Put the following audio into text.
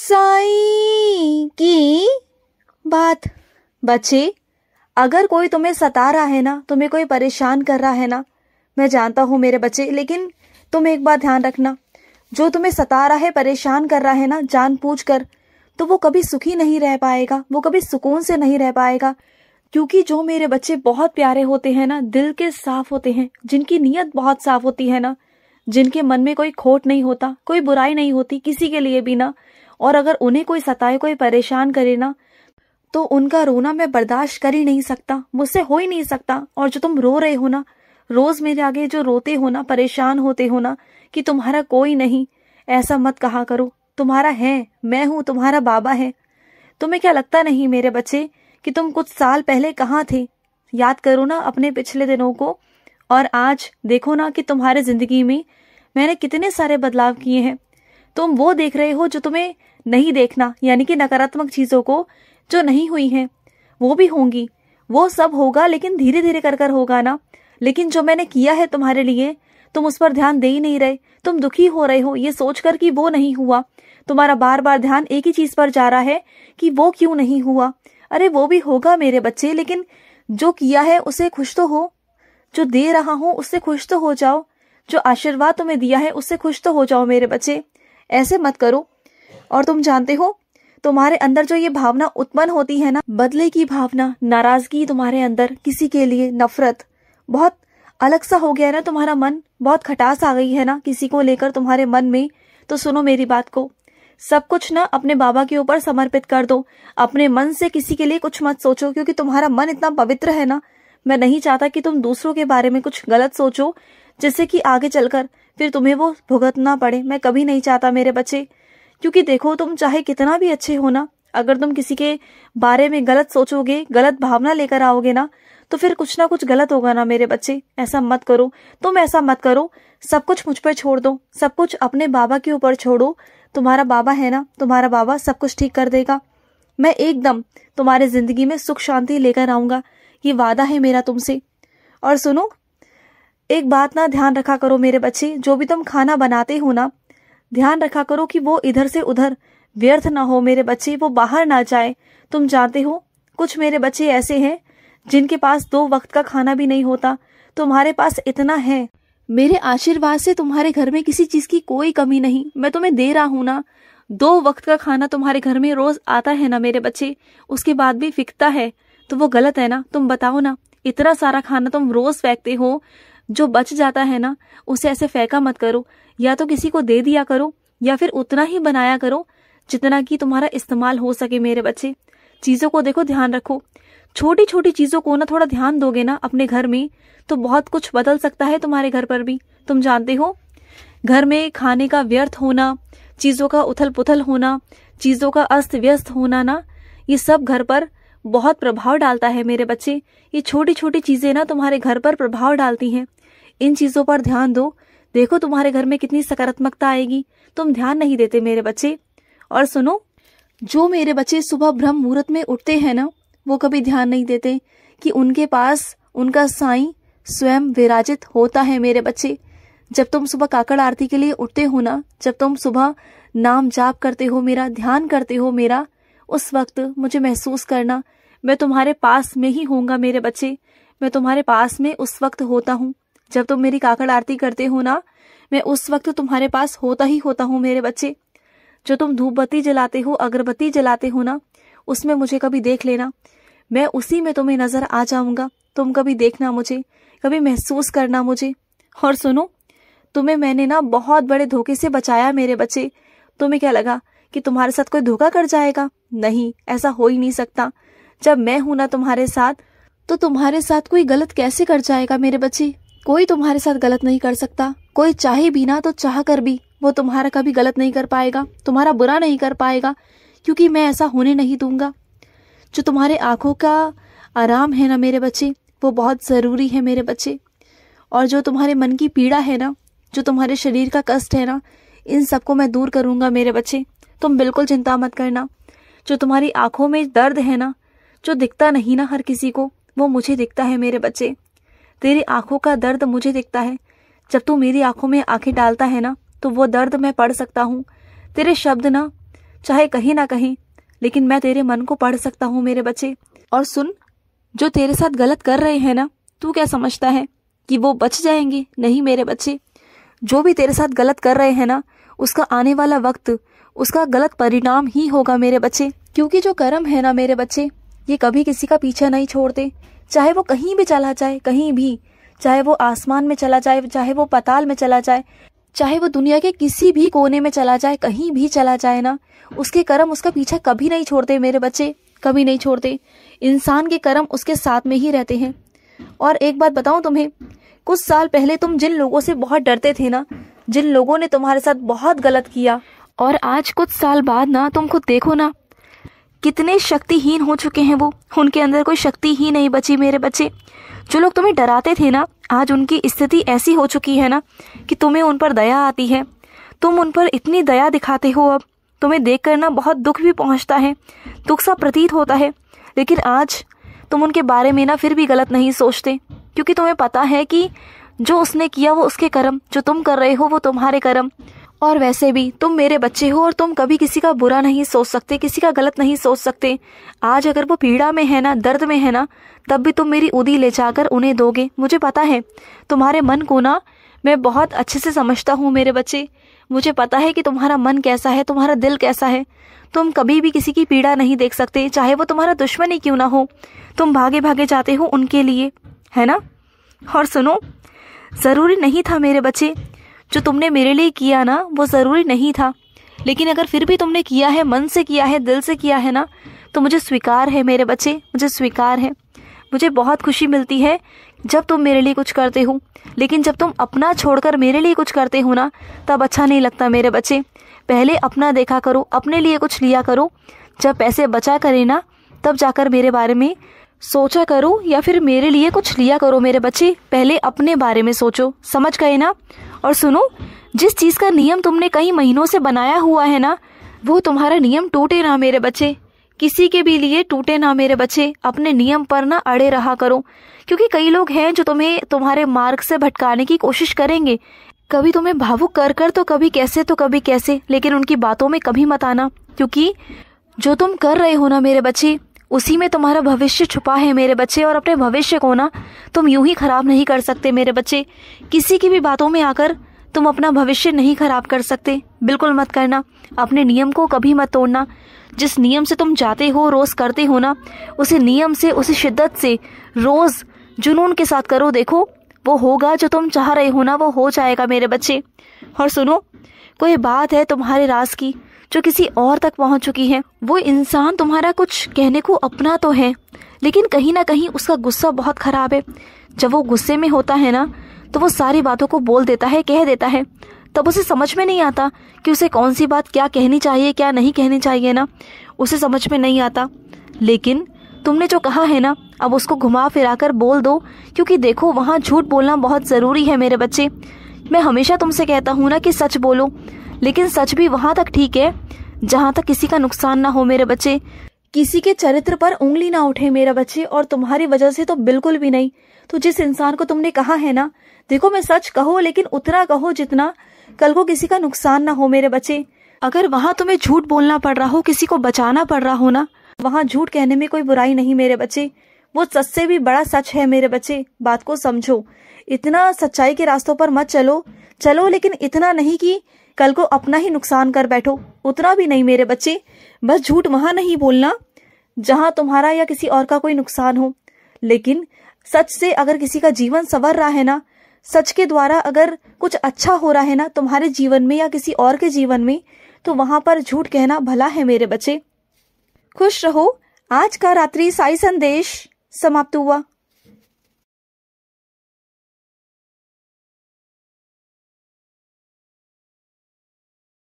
साई की बात बच्चे अगर कोई तुम्हें सता रहा है ना तुम्हें कोई परेशान कर रहा है ना मैं जानता हूं मेरे बच्चे लेकिन तुम एक बात ध्यान रखना जो तुम्हें सता रहा है परेशान कर रहा है ना जान पूछ कर तो वो कभी सुखी नहीं रह पाएगा वो कभी सुकून से नहीं रह पाएगा क्योंकि जो मेरे बच्चे बहुत प्यारे होते हैं ना दिल के साफ होते हैं जिनकी नीयत बहुत साफ होती है ना जिनके मन में कोई खोट नहीं होता कोई बुराई नहीं होती किसी के लिए भी ना और अगर उन्हें कोई सताए कोई परेशान करे ना तो उनका रोना मैं बर्दाश्त कर ही नहीं सकता मुझसे हो ही नहीं सकता और जो तुम रो रहे हो ना रोज मेरे आगे जो रोते हो ना परेशान होते हो ना कि तुम्हारा कोई नहीं ऐसा मत कहा करो तुम्हारा है मैं हूं तुम्हारा बाबा है तुम्हें क्या लगता नहीं मेरे बच्चे कि तुम कुछ साल पहले कहाँ थे याद करो ना अपने पिछले दिनों को और आज देखो ना कि तुम्हारे जिंदगी में मैंने कितने सारे बदलाव किए हैं तुम वो देख रहे हो जो तुम्हें नहीं देखना यानी कि नकारात्मक चीज़ों को जो नहीं हुई हैं वो भी होंगी वो सब होगा लेकिन धीरे धीरे कर कर होगा ना लेकिन जो मैंने किया है तुम्हारे लिए तुम उस पर ध्यान दे ही नहीं रहे तुम दुखी हो रहे हो ये सोचकर कि वो नहीं हुआ तुम्हारा बार बार ध्यान एक ही चीज पर जा रहा है कि वो क्यों नहीं हुआ अरे वो भी होगा मेरे बच्चे लेकिन जो किया है उसे खुश तो हो जो दे रहा हूं उससे खुश तो हो जाओ जो आशीर्वाद तुम्हें दिया है उससे खुश तो हो जाओ मेरे बच्चे ऐसे मत करो और तुम जानते हो तुम्हारे अंदर जो ये भावना उत्पन्न होती है ना बदले की भावना नाराजगी तुम्हारे अंदर किसी के लिए नफरत बहुत अलग सा हो गया है ना तुम्हारा मन बहुत खटास आ गई है ना किसी को लेकर तुम्हारे मन में तो सुनो मेरी बात को सब कुछ ना अपने बाबा के ऊपर समर्पित कर दो अपने मन से किसी के लिए कुछ मत सोचो क्योंकि तुम्हारा मन इतना पवित्र है ना मैं नहीं चाहता कि तुम दूसरों के बारे में कुछ गलत सोचो जिससे कि आगे चलकर फिर तुम्हें वो भुगतना पड़े मैं कभी नहीं चाहता मेरे बच्चे क्योंकि देखो तुम चाहे कितना भी अच्छे हो ना अगर तुम किसी के बारे में गलत सोचोगे गलत भावना लेकर आओगे ना तो फिर कुछ ना कुछ गलत होगा ना मेरे बच्चे ऐसा मत करो तुम ऐसा मत करो सब कुछ मुझ पर छोड़ दो सब कुछ अपने बाबा के ऊपर छोड़ो तुम्हारा बाबा है ना तुम्हारा बाबा सब कुछ ठीक कर देगा मैं एकदम तुम्हारे जिंदगी में सुख शांति लेकर आऊंगा ये वादा है मेरा तुमसे और सुनो एक बात ना ध्यान रखा करो मेरे बच्चे जो भी तुम खाना बनाते हो ना ध्यान रखा करो कि वो इधर से उधर व्यर्थ ना हो मेरे बच्चे वो बाहर ना जाए तुम जानते हो कुछ मेरे बच्चे ऐसे हैं जिनके पास दो वक्त का खाना भी नहीं होता तुम्हारे पास इतना है मेरे आशीर्वाद से तुम्हारे घर में किसी चीज की कोई कमी नहीं मैं तुम्हें दे रहा हूं ना दो वक्त का खाना तुम्हारे घर में रोज आता है ना मेरे बच्चे उसके बाद भी फिकता है तो वो गलत है ना तुम बताओ ना इतना सारा खाना तुम रोज फेंकते हो जो बच जाता है ना उसे ऐसे फेंका मत करो या तो किसी को दे दिया करो या फिर उतना ही बनाया करो जितना कि तुम्हारा इस्तेमाल हो सके मेरे बच्चे चीज़ों को देखो ध्यान रखो छोटी छोटी चीज़ों को ना थोड़ा ध्यान दोगे ना अपने घर में तो बहुत कुछ बदल सकता है तुम्हारे घर पर भी तुम जानते हो घर में खाने का व्यर्थ होना चीज़ों का उथल पुथल होना चीज़ों का अस्त व्यस्त होना ना ये सब घर पर बहुत प्रभाव डालता है मेरे बच्चे ये छोटी छोटी चीज़ें ना तुम्हारे घर पर प्रभाव डालती हैं इन चीजों पर ध्यान दो देखो तुम्हारे घर में कितनी सकारात्मकता आएगी तुम ध्यान नहीं देते मेरे बच्चे और सुनो जो मेरे बच्चे सुबह ब्रह्म मुहूर्त में उठते हैं ना वो कभी ध्यान नहीं देते कि उनके पास उनका साई स्वयं विराजित होता है मेरे बच्चे जब तुम सुबह काकड़ आरती के लिए उठते हो ना जब तुम सुबह नाम जाप करते हो मेरा ध्यान करते हो मेरा उस वक्त मुझे महसूस करना मैं तुम्हारे पास में ही होऊंगा मेरे बच्चे मैं तुम्हारे पास में उस वक्त होता हूँ जब तुम मेरी काकड़ आरती करते हो ना मैं उस वक्त तुम्हारे पास होता ही होता हूँ मेरे बच्चे जो तुम धूपबत्ती जलाते हो अगरबत्ती जलाते हो ना उसमें मुझे कभी देख लेना मैं उसी में तुम्हें नजर आ जाऊंगा तुम कभी देखना मुझे कभी महसूस करना मुझे और सुनो तुम्हें मैंने ना बहुत बड़े धोखे से बचाया मेरे बच्चे तुम्हें क्या लगा कि तुम्हारे साथ कोई धोखा कर जाएगा नहीं ऐसा हो ही नहीं सकता जब मैं हूं ना तुम्हारे साथ तो तुम्हारे साथ कोई गलत कैसे कर जाएगा मेरे बच्चे कोई तुम्हारे साथ गलत नहीं कर सकता कोई चाहे भी ना तो चाह कर भी वो तुम्हारा कभी गलत नहीं कर पाएगा तुम्हारा बुरा नहीं कर पाएगा क्योंकि मैं ऐसा होने नहीं दूंगा जो तुम्हारे आँखों का आराम है ना मेरे बच्चे वो बहुत ज़रूरी है मेरे बच्चे और जो तुम्हारे मन की पीड़ा है ना जो तुम्हारे शरीर का कष्ट है ना इन सबको मैं दूर करूँगा मेरे बच्चे तुम बिल्कुल चिंता मत करना जो तुम्हारी आंखों में दर्द है ना जो दिखता नहीं ना हर किसी को वो मुझे दिखता है मेरे बच्चे तेरी आंखों का दर्द मुझे दिखता है जब तू मेरी आंखों में आंखें डालता है ना तो वो दर्द मैं पढ़ सकता हूँ तेरे शब्द ना चाहे कहीं ना कहीं लेकिन मैं तेरे मन को पढ़ सकता हूँ मेरे बच्चे और सुन जो तेरे साथ गलत कर रहे हैं ना तू क्या समझता है कि वो बच जाएंगे नहीं मेरे बच्चे जो भी तेरे साथ गलत कर रहे हैं ना उसका आने वाला वक्त उसका गलत परिणाम ही होगा मेरे बच्चे क्योंकि जो कर्म है ना मेरे बच्चे ये कभी किसी का पीछा नहीं छोड़ते चाहे वो कहीं भी चला जाए कहीं भी चाहे वो आसमान में चला जाए चाहे वो पताल में चला जाए चाहे वो दुनिया के किसी भी कोने में चला जाए कहीं भी चला जाए ना उसके कर्म उसका पीछा कभी नहीं छोड़ते मेरे बच्चे कभी नहीं छोड़ते इंसान के कर्म उसके साथ में ही रहते हैं और एक बात बताऊं तुम्हें कुछ साल पहले तुम जिन लोगों से बहुत डरते थे ना जिन लोगों ने तुम्हारे साथ बहुत गलत किया और आज कुछ साल बाद ना तुम खुद देखो ना कितने शक्तिहीन हो चुके हैं वो उनके अंदर कोई शक्ति ही नहीं बची मेरे बच्चे जो लोग तुम्हें डराते थे ना आज उनकी स्थिति ऐसी हो चुकी है ना कि तुम्हें उन पर दया आती है तुम उन पर इतनी दया दिखाते हो अब तुम्हें देख कर ना बहुत दुख भी पहुँचता है दुख सा प्रतीत होता है लेकिन आज तुम उनके बारे में ना फिर भी गलत नहीं सोचते क्योंकि तुम्हें पता है कि जो उसने किया वो उसके कर्म जो तुम कर रहे हो वो तुम्हारे कर्म और वैसे भी तुम मेरे बच्चे हो और तुम कभी किसी का बुरा नहीं सोच सकते किसी का गलत नहीं सोच सकते आज अगर वो पीड़ा में है ना दर्द में है ना तब भी तुम मेरी उदी ले जाकर उन्हें दोगे मुझे पता है तुम्हारे मन को ना मैं बहुत अच्छे से समझता हूँ मेरे बच्चे मुझे पता है कि तुम्हारा मन कैसा है तुम्हारा दिल कैसा है तुम कभी भी किसी की पीड़ा नहीं देख सकते चाहे वो तुम्हारा दुश्मन ही क्यों ना हो तुम भागे भागे जाते हो उनके लिए है ना और सुनो ज़रूरी नहीं था मेरे बच्चे जो तुमने मेरे लिए किया ना वो ज़रूरी नहीं था लेकिन अगर फिर भी तुमने किया है मन से किया है दिल से किया है ना तो मुझे स्वीकार है मेरे बच्चे मुझे स्वीकार है मुझे बहुत खुशी मिलती है जब तुम मेरे लिए कुछ करते हो लेकिन जब तुम अपना छोड़कर मेरे लिए कुछ करते हो ना तब अच्छा नहीं लगता मेरे बच्चे पहले अपना देखा करो अपने लिए कुछ लिया करो जब पैसे बचा करें ना तब जाकर मेरे बारे में सोचा करो या फिर मेरे लिए कुछ लिया करो मेरे बच्चे पहले अपने बारे में सोचो समझ गए ना और सुनो जिस चीज़ का नियम तुमने कई महीनों से बनाया हुआ है ना वो तुम्हारा नियम टूटे ना मेरे बच्चे किसी के भी लिए टूटे ना मेरे बच्चे अपने नियम पर ना अड़े रहा करो क्योंकि कई लोग हैं जो तुम्हें तुम्हारे मार्ग से भटकाने की कोशिश करेंगे कभी तुम्हें भावुक कर कर तो कभी कैसे तो कभी कैसे लेकिन उनकी बातों में कभी मत आना क्योंकि जो तुम कर रहे हो ना मेरे बच्चे उसी में तुम्हारा भविष्य छुपा है मेरे बच्चे और अपने भविष्य को ना तुम यूं ही खराब नहीं कर सकते मेरे बच्चे किसी की भी बातों में आकर तुम अपना भविष्य नहीं खराब कर सकते बिल्कुल मत करना अपने नियम को कभी मत तोड़ना जिस नियम से तुम जाते हो रोज करते हो ना उसी नियम से उसी शिद्दत से रोज जुनून के साथ करो देखो वो होगा जो तुम चाह रहे हो ना वो हो जाएगा मेरे बच्चे और सुनो कोई बात है तुम्हारे राज की जो किसी और तक पहुंच चुकी है वो इंसान तुम्हारा कुछ कहने को अपना तो है लेकिन कहीं ना कहीं उसका गुस्सा बहुत खराब है जब वो गुस्से में होता है ना तो वो सारी बातों को बोल देता है कह देता है तब उसे समझ में नहीं आता कि उसे कौन सी बात क्या कहनी चाहिए क्या नहीं कहनी चाहिए ना उसे समझ में नहीं आता लेकिन तुमने जो कहा है ना अब उसको घुमा फिरा कर बोल दो क्योंकि देखो वहाँ झूठ बोलना बहुत ज़रूरी है मेरे बच्चे मैं हमेशा तुमसे कहता हूँ ना कि सच बोलो लेकिन सच भी वहां तक ठीक है जहां तक किसी का नुकसान ना हो मेरे बच्चे किसी के चरित्र पर उंगली ना उठे मेरा बच्चे और तुम्हारी वजह से तो बिल्कुल भी नहीं तो जिस इंसान को तुमने कहा है ना देखो मैं सच कहो लेकिन उतना कहो जितना कल को किसी का नुकसान ना हो मेरे बच्चे अगर वहाँ तुम्हें झूठ बोलना पड़ रहा हो किसी को बचाना पड़ रहा हो ना वहाँ झूठ कहने में कोई बुराई नहीं मेरे बच्चे वो सच से भी बड़ा सच है मेरे बच्चे बात को समझो इतना सच्चाई के रास्तों पर मत चलो चलो लेकिन इतना नहीं की कल को अपना ही नुकसान कर बैठो उतना भी नहीं मेरे बच्चे बस झूठ वहां नहीं बोलना जहां तुम्हारा या किसी और का कोई नुकसान हो लेकिन सच से अगर किसी का जीवन संवर रहा है ना सच के द्वारा अगर कुछ अच्छा हो रहा है ना तुम्हारे जीवन में या किसी और के जीवन में तो वहां पर झूठ कहना भला है मेरे बच्चे खुश रहो आज का रात्रि साई संदेश समाप्त हुआ